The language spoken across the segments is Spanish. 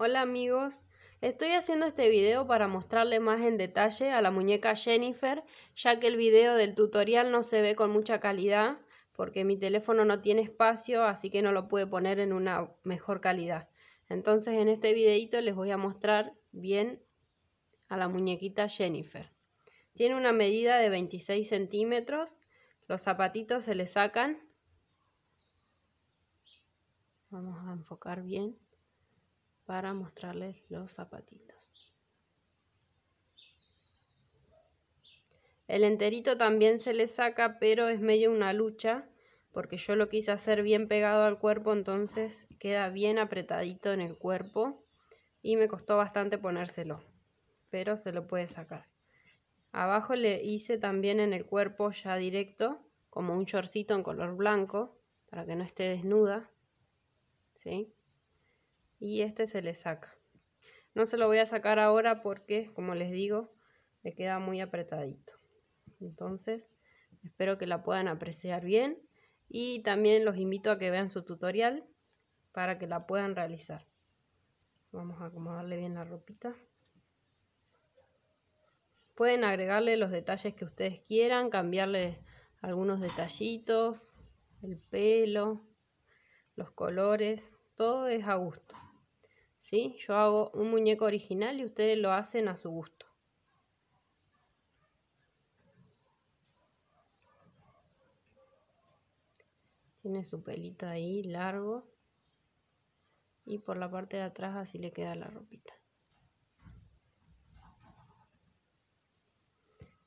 Hola amigos, estoy haciendo este video para mostrarle más en detalle a la muñeca Jennifer ya que el video del tutorial no se ve con mucha calidad porque mi teléfono no tiene espacio así que no lo pude poner en una mejor calidad. Entonces en este videito les voy a mostrar bien a la muñequita Jennifer. Tiene una medida de 26 centímetros, los zapatitos se le sacan. Vamos a enfocar bien para mostrarles los zapatitos. El enterito también se le saca, pero es medio una lucha, porque yo lo quise hacer bien pegado al cuerpo, entonces queda bien apretadito en el cuerpo y me costó bastante ponérselo, pero se lo puede sacar. Abajo le hice también en el cuerpo ya directo, como un shortcito en color blanco, para que no esté desnuda, ¿sí? y este se le saca. No se lo voy a sacar ahora porque, como les digo, le queda muy apretadito. Entonces, espero que la puedan apreciar bien y también los invito a que vean su tutorial para que la puedan realizar. Vamos a acomodarle bien la ropita. Pueden agregarle los detalles que ustedes quieran, cambiarle algunos detallitos, el pelo, los colores, todo es a gusto. Yo hago un muñeco original y ustedes lo hacen a su gusto. Tiene su pelito ahí largo y por la parte de atrás así le queda la ropita.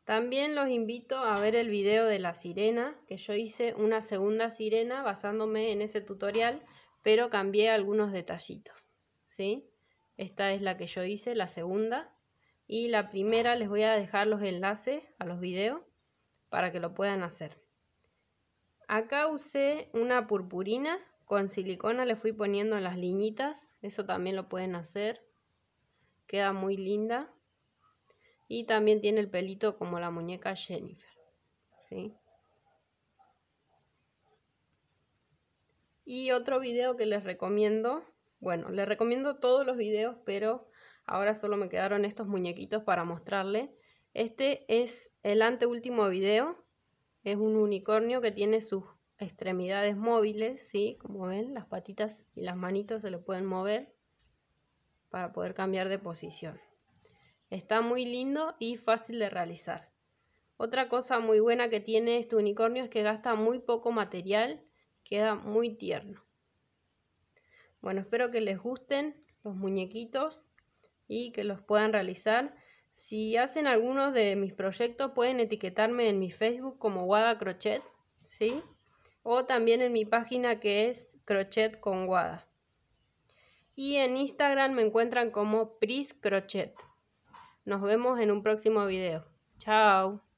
También los invito a ver el video de la sirena, que yo hice una segunda sirena basándome en ese tutorial, pero cambié algunos detallitos. Esta es la que yo hice, la segunda. Y la primera les voy a dejar los enlaces a los videos para que lo puedan hacer. Acá usé una purpurina con silicona, le fui poniendo las liñitas, eso también lo pueden hacer. Queda muy linda. Y también tiene el pelito como la muñeca Jennifer. ¿sí? Y otro video que les recomiendo bueno, le recomiendo todos los videos, pero ahora solo me quedaron estos muñequitos para mostrarle. Este es el anteúltimo video. Es un unicornio que tiene sus extremidades móviles, ¿sí? Como ven, las patitas y las manitos se le pueden mover para poder cambiar de posición. Está muy lindo y fácil de realizar. Otra cosa muy buena que tiene este unicornio es que gasta muy poco material, queda muy tierno. Bueno, espero que les gusten los muñequitos y que los puedan realizar. Si hacen algunos de mis proyectos, pueden etiquetarme en mi Facebook como Guada Crochet, ¿sí? O también en mi página que es Crochet con Guada. Y en Instagram me encuentran como Pris Crochet. Nos vemos en un próximo video. Chao.